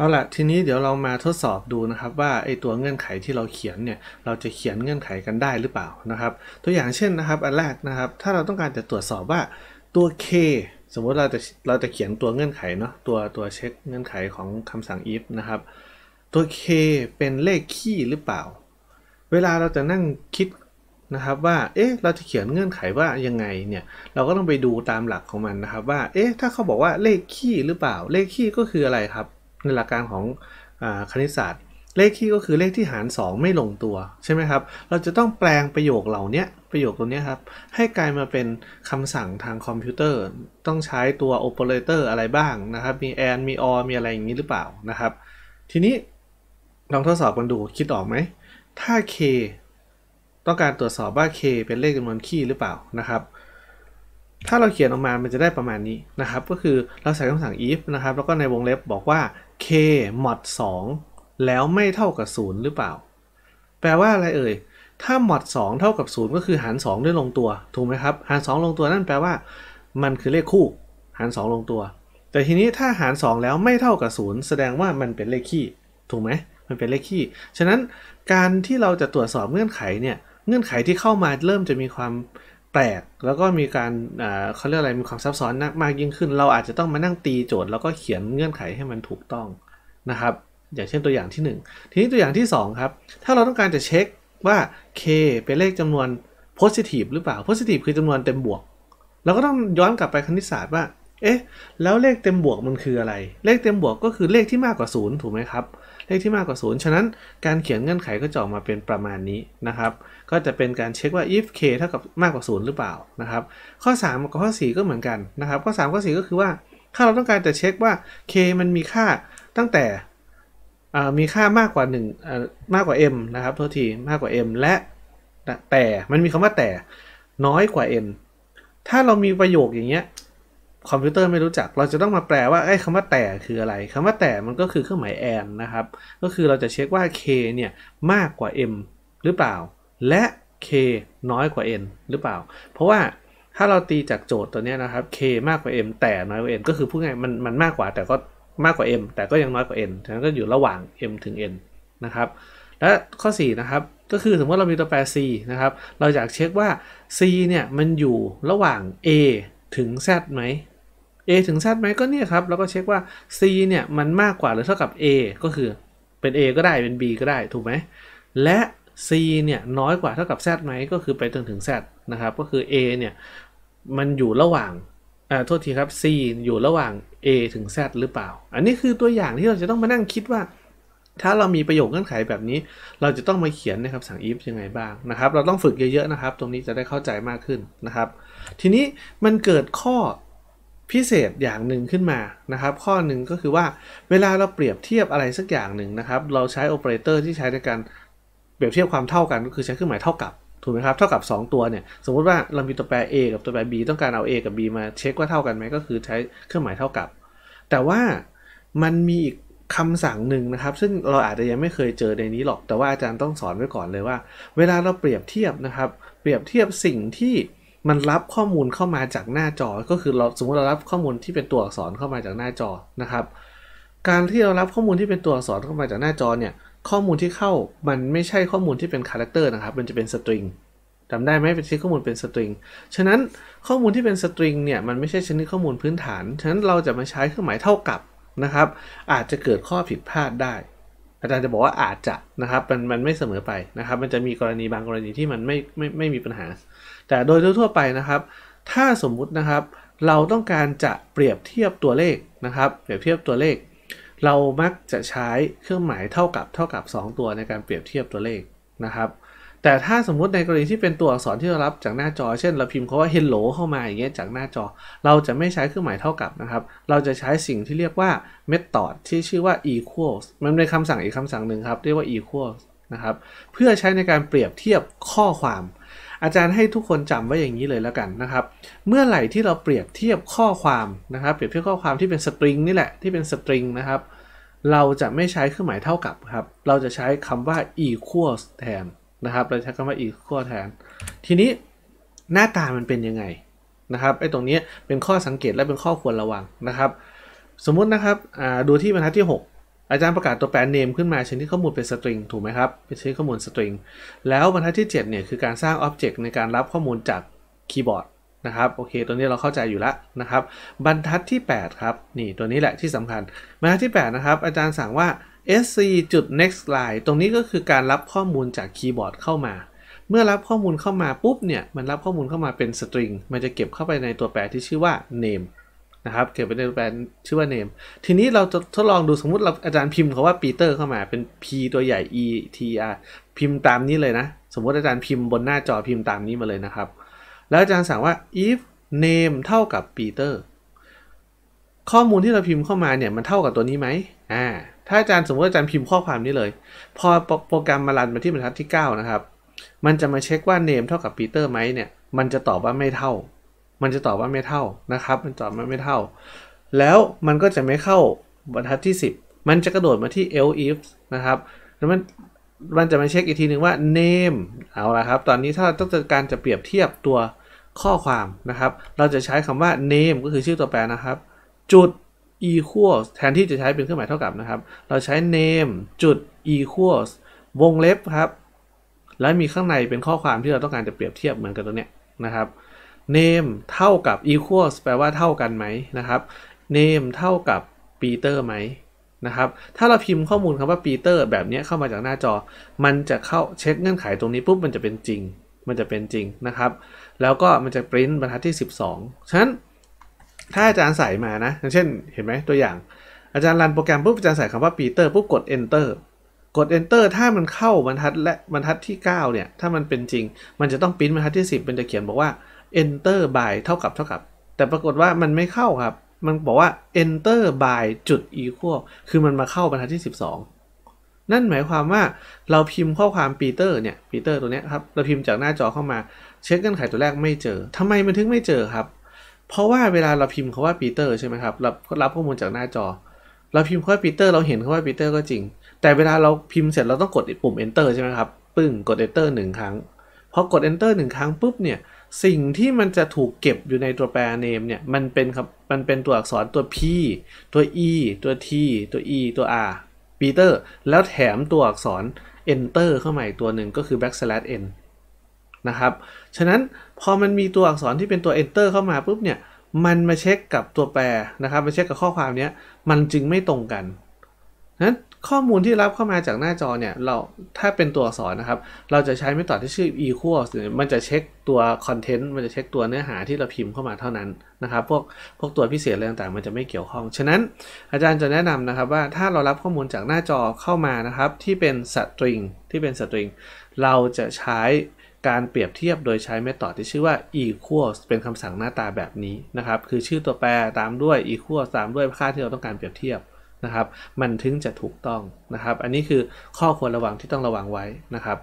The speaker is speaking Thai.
เอาละทีนี้เดี๋ยวเรามาทดสอบดูนะครับว่าไอตัวเงื่อนไขที่เราเขียนเนี่ย เราจะเขียนเงื่อนไขกันได้หรือเปล่านะครับ ตัวอย่างเช่นนะครับอันแรกนะครับ ถ้าเราต้องการจะตรวจสอบว่าตัว k สมมติเราจะเราจะเขียนตัวเงื่อนไขเนาะ ตัวตัวเช็คเงื่อนไขของคำสั่ง if นะครับ ตัว k เป็นเลขคี่หรือเปล่า เวลาเราจะนั่งคิดนะครับว่า เอ๊ะ เราจะเขียนเงื่อนไขว่ายังไงเนี่ย เราก็ต้องไปดูตามหลักของมันนะครับว่า เอ๊ะ ถ้าเขาบอกว่าเลขคี่หรือเปล่า เลขคี่ก็คืออะไรครับในหลักการของอคณิตศาสตร์ เลขคี่ก็คือเลขที่หาร 2 ไม่ลงตัว ใช่ไหมครับ เราจะต้องแปลงประโยคเหล่านี้ประโยคตัวนี้ครับ ให้กลายมาเป็นคำสั่งทางคอมพิวเตอร์ ต้องใช้ตัวโอเปอเรเตอร์อะไรบ้าง นะครับ มีแอนมีออมีอะไรอย่างนี้หรือเปล่านะครับ ทีนี้ลองทดสอบกันดูคิดออกไหมถ้า k ต้องการตรวจสอบว่า k เป็นเลขจำนวนคี่หรือเปล่านะครับถ้าเราเขียนออกมามันจะได้ประมาณนี้นะครับก็คือเราใส่คำสั่ง if นะครับแล้วก็ในวงเล็บบอกว่า k หมอด2แล้วไม่เท่ากับ0หรือเปล่า แปลว่า อะไรเอ่ยถ้าหมอด2เท่ากับ0ก็คือหาร2ด้วยลงตัวถูกไหมครับ หาร2ลงตัวนั่นแปลว่า มันคือเลขคู่ หาร2ลงตัว แต่ทีนี้ถ้าหาร2แล้วไม่เท่ากับ0แสดงว่ามันเป็นเลขคี่ถูกไหมมันเป็นเลขคี่ฉะนั้นการที่เราจะตรวจสอบเงื่อนไขเนี่ยเงื่อนไขที่เข้ามาเริ่มจะมีความแปลกแล้วก็มีการเขาเรียกอะไรมีความซับซ้อนมากยิ่งขึ้น เราอาจจะต้องมานั่งตีโจทย์ แล้วก็เขียนเงื่อนไขให้มันถูกต้องนะครับอย่างเช่นตัวอย่างที่ 1 ทีนี้ตัวอย่างที่2ครับ ถ้าเราต้องการจะเช็คว่า k เป็นเลขจำนวน positive หรือเปล่า positive คือจำนวนเต็มบวก เราก็ต้องย้อนกลับไปคณิตศาสตร์ว่า เอ๊ะแล้วเลขเต็มบวกมันคืออะไร เลขเต็มบวกก็คือเลขที่มากกว่า 0 ถูกไหมครับเลขที่มากกว่า0ฉะนั้นการเขียนเงื่อนไขก็จะออกมาเป็นประมาณนี้นะครับ ก็จะเป็นการเช็คว่า if k เท่ากับมากกว่า 0 หรือเปล่านะครับ ข้อ 3กับข้อ4ก็เหมือนกันนะครับ ข้อ3ข้อ4ก็คือว่าถ้าเราต้องการจะเช็คว่า k มันมีค่าตั้งแต่มีค่ามากกว่า1มากกว่า m นะครับโทษทีมากกว่า m และแต่ มันมีคำว่าแต่น้อยกว่า m ถ้าเรามีประโยคอย่างเงี้ยคอมพิวเตอร์ไม่รู้จัก เราจะต้องมาแปลว่าไอ้คำว่าแต่คืออะไร คำว่าแต่มันก็คือเครื่องหมายแอนนะครับ ก็คือเราจะเช็คว่า k เนี่ยมากกว่า m หรือเปล่า และ k น้อยกว่า n หรือเปล่า เพราะว่าถ้าเราตีจากโจทย์ตัวนี้นะครับ k มากกว่า m แต่น้อยกว่า n ก็คือพูดง่ายมันมันมากกว่าแต่ก็มากกว่า m แต่ก็ยังน้อยกว่า n ฉะนั้นก็อยู่ระหว่าง m ถึง n นะครับ และข้อ4นะครับ ก็คือสมมติเรามีตัวแปร c นะครับ เราอยากเช็คว่า c เนี่ยมันอยู่ระหว่าง a ถึง z ไหม A ถึงนไหมก็เนี่ยครับแล้วก็เช็คว่า C เนี่ยมันมากกว่าหรือเท่ากับ A ก็คือเป็น A ก็ได้เป็น B ก็ได้ถูกไหมและ C เนี่ยน้อยกว่าเท่ากับ Z ไหมก็คือไปจนถึง Z นะครับก็คือ A เนี่ยมันอยู่ระหว่างอ่าโทษทีครับ C อยู่ระหว่าง A ถึง Z หรือเปล่า อันนี้คือตัวอย่างที่เราจะต้องมานั่งคิดว่า ถ้าเรามีประโยคเงื่อนไขแบบนี้ เราจะต้องมาเขียนนะครับสั่ง if ยังไงบ้างนะครับ เราต้องฝึกเยอะ ๆ นะครับ ตรงนี้จะได้เข้าใจมากขึ้นนะครับ ทีนี้มันเกิดข้อพิเศษอย่างหนึ่งขึ้นมานะครับ ข้อหนึ่งก็คือว่าเวลาเราเปรียบเทียบอะไรสักอย่างหนึ่งนะครับ เราใช้โอเปอเรเตอร์ที่ใช้ในการเปรียบเทียบความเท่ากันก็คือใช้เครื่องหมายเท่ากับถูกไหมครับ เท่ากับ 2 ตัวเนี่ย สมมติว่าเรามีตัวแปร A กับตัวแปร B ต้องการเอา A กับ B มาเช็คว่าเท่ากันไหมก็คือใช้เครื่องหมายเท่ากับ แต่ว่ามันมีอีกคำสั่งหนึ่งนะครับ ซึ่งเราอาจจะยังไม่เคยเจอในนี้หรอก แต่ว่าอาจารย์ต้องสอนไว้ก่อนเลยว่า เวลาเราเปรียบเทียบนะครับ เปรียบเทียบสิ่งที่มันรับข้อมูลเข้ามาจากหน้าจอ ก็คือเราสมมติเรา รับข้อมูลที่เป็นตัวอักษรเข้ามาจากหน้าจอนะครับ การที่เรารับข้อมูลที่เป็นตัวอักษรเข้ามาจากหน้าจอเนี่ย ข้อมูลที่เข้ามันไม่ใช่ข้อมูลที่เป็นคาแรคเตอร์นะครับ มันจะเป็นสตริงจำได้ไหมเป็นชนิดข้อมูลเป็นสตริง ฉะนั้นข้อมูลที่เป็นสตริงเนี่ย มันไม่ใช่ชนิดข้อมูลพื้นฐาน ฉะนั้นเราจะมาใช้เครื่องหมายเท่ากับนะครับ อาจจะเกิดข้อผิดพลาดได้อาจารย์จะบอกว่าอาจจะนะครับ มันมันไม่เสมอไปนะครับ มันจะมีกรณีบางกรณีที่มันไม่ไม่ไม่มีปัญหาแต่โดยทั่ว ๆ ไปนะครับ ถ้าสมมุตินะครับ เราต้องการจะเปรียบเทียบตัวเลขนะครับ เปรียบเทียบตัวเลข เรามักจะใช้เครื่องหมายเท่ากับเท่ากับ 2 ตัวในการเปรียบเทียบตัวเลขนะครับ แต่ถ้าสมมุติในกรณีที่เป็นตัวอักษรที่เรารับจากหน้าจอ เช่น เราพิมพ์คาว่า hello เข้ามาอย่างเงี้ยจากหน้าจอ เราจะไม่ใช้เครื่องหมายเท่ากับนะครับ เราจะใช้สิ่งที่เรียกว่า method ที่ชื่อว่า equals มันเป็นคำสั่งอีกคำสั่งหนึ่งครับ เรียกว่า equals นะครับ เพื่อใช้ในการเปรียบเทียบข้อความอาจารย์ให้ทุกคนจำไว้อย่างนี้เลยแล้วกันนะครับเมื่อไหร่ที่เราเปรียบเทียบข้อความนะครับเปรียบเทียบข้อความที่เป็นสตริงนี่แหละที่เป็นสตริงนะครับเราจะไม่ใช้เครื่องหมายเท่ากับครับ เราจะใช้คำว่า equals แทนนะครับเราใช้คำว่า equal แทน ทีนี้หน้าตามันเป็นยังไงนะครับไอ้ตรงนี้เป็นข้อสังเกตและเป็นข้อควรระวังนะครับ สมมุตินะครับ ดูที่บรรทัดที่ 6อาจารย์ประกาศตัวแปรเนมขึ้นมาชนิดข้อมูลเป็นสตริงถูกไหมครับ เป็นชนิดข้อมูลสตริงแล้วบรรทัดที่ 7 เนี่ย คือการสร้างอ็อบเจกต์ในการรับข้อมูลจากคีย์บอร์ดนะครับ โอเค ตัวนี้เราเข้าใจอยู่แล้วนะครับ บรรทัดที่ 8 ครับ นี่ ตัวนี้แหละที่สำคัญบรรทัดที่ 8 นะครับ อาจารย์สั่งว่า sc.nextline ตรงนี้ก็คือการรับข้อมูลจากคีย์บอร์ดเข้ามาเมื่อรับข้อมูลเข้ามาปุ๊บเนี่ยมันรับข้อมูลเข้ามาเป็นสตริงมันจะเก็บเข้าไปในตัวแปรที่ชื่อว่า name นะครับเขียนเป็นแบรนด์ชื่อว่าเนมทีนี้เราจะทดลองดูสมมติเราอาจารย์พิมพ์เขาว่าปีเตอร์เข้ามาเป็น P ตัวใหญ่ E T R พิมพ์ตามนี้เลยนะ สมมติอาจารย์พิมพ์บนหน้าจอพิมพ์ตามนี้มาเลยนะครับ แล้วอาจารย์สั่งว่า if name เท่ากับปีเตอร์ข้อมูลที่เราพิมพ์เข้ามาเนี่ยมันเท่ากับตัวนี้ไหมอ่าถ้าอาจารย์สมมติอาจารย์พิมพ์ข้อความนี้เลย พอโปรแกรมมารันมาที่บรรทัดที่ 9 นะครับ มันจะมาเช็คว่า name เท่ากับปีเตอร์ไหมเนี่ยมันจะตอบว่าไม่เท่ามันจะตอบว่าไม่เท่านะครับ มันตอบว่าไม่เท่า แล้วมันก็จะไม่เข้าบรรทัดที่ 10 มันจะกระโดดมาที่ e l if นะครับแล้วมันมันจะมาเช็คอีกทีหนึ่งว่า name เอาละครับ ตอนนี้ถ้าเราต้องการจะเปรียบเทียบตัวข้อความนะครับ เราจะใช้คำว่า name ก็คือชื่อตัวแปรนะครับ จุด equals แทนที่จะใช้เป็นเครื่องหมายเท่ากับนะครับ เราใช้ name จุด equals วงเล็บครับ แล้วมีข้างในเป็นข้อความที่เราต้องการจะเปรียบเทียบเหมือนกันตัวเนี้ยนะครับ name เท่ากับ equals แปลว่าเท่ากันไหมนะครับ name เท่ากับ Peter ไหมนะครับ ถ้าเราพิมพ์ข้อมูลคำว่า Peter แบบนี้เข้ามาจากหน้าจอ มันจะเข้าเช็คเงื่อนไขตรงนี้ปุ๊บมันจะเป็นจริง มันจะเป็นจริงนะครับ แล้วก็มันจะปริ้นบรรทัดที่ 12 ฉะนั้นถ้าอาจารย์ใส่มานะอย่างเช่นเห็นไหมตัวอย่าง อาจารย์รันโปรแกรมปุ๊บอาจารย์ใส่คำว่า Peter ปุ๊บกด enter กด enter ถ้ามันเข้าบรรทัดและบรรทัดที่9เนี่ยถ้ามันเป็นจริง มันจะต้องปริ้นบรรทัดที่ 10มันจะเขียนบอกว่า enter by เท่ากับเท่ากับ แต่ปรากฏว่ามันไม่เข้าครับ มันบอกว่า enter by จุด equal คือมันมาเข้าบรรทัดที่ 12 นั่นหมายความว่าเราพิมพ์ข้อความปีเตอร์เนี่ย ปีเตอร์ตัวเนี้ยครับ เราพิมพ์จากหน้าจอเข้ามา เช็คเงื่อนไขตัวแรกไม่เจอ ทำไมมันถึงไม่เจอครับ เพราะว่าเวลาเราพิมพ์คาว่าปีเตอร์ใช่ไหมครับรับรับข้อมูลจากหน้าจอ เราพิมพ์คำว่าปีเตอร์เราเห็นคำว่าปีเตอร์ก็จริง แต่เวลาเราพิมพ์เสร็จเราต้องกดปุ่ม enter ใช่ไหมครับ ปึ้งกด enter 1ครั้ง พอกด enter 1ครั้งปุ๊บเนี่ยสิ่งที่มันจะถูกเก็บอยู่ในตัวแปรเนมเนี่ย มันเป็นครับ มันเป็นตัวอักษรตัว P ตัว E ตัว T ตัว E ตัว R ปีเตอร์แล้วแถมตัวอักษร enter เข้ามาอีกตัวหนึ่งก็คือ backslash n นะครับ ฉะนั้นพอมันมีตัวอักษรที่เป็นตัว enter เข้ามาปุ๊บเนี่ย มันมาเช็คกับตัวแปรนะครับ มาเช็คกับข้อความนี้มันจึงไม่ตรงกันนั้นข้อมูลที่รับเข้ามาจากหน้าจอเนี่ยเราถ้าเป็นตัวอักษรนะครับ เราจะใช้ไม่ต่อที่ชื่อ equals มันจะเช็คตัวคอนเทนต์มันจะเช็คตัวเนื้อหาที่เราพิมพ์เข้ามาเท่านั้นนะครับพวกพวกตัวพิเศษอะไรต่างๆ มันจะไม่เกี่ยวข้อง ฉะนั้นอาจารย์จะแนะนำนะครับว่าถ้าเรารับข้อมูลจากหน้าจอเข้ามานะครับที่เป็นสตริงที่เป็นสตริงเราจะใช้การเปรียบเทียบโดยใช้เมธอดที่ชื่อว่า equals เป็นคำสั่งหน้าตาแบบนี้นะครับคือชื่อตัวแปรตามด้วย equals ตามด้วยค่าที่เราต้องการเปรียบเทียบนะครับ มันถึงจะถูกต้องนะครับ อันนี้คือข้อควรระวังที่ต้องระวังไว้นะครับ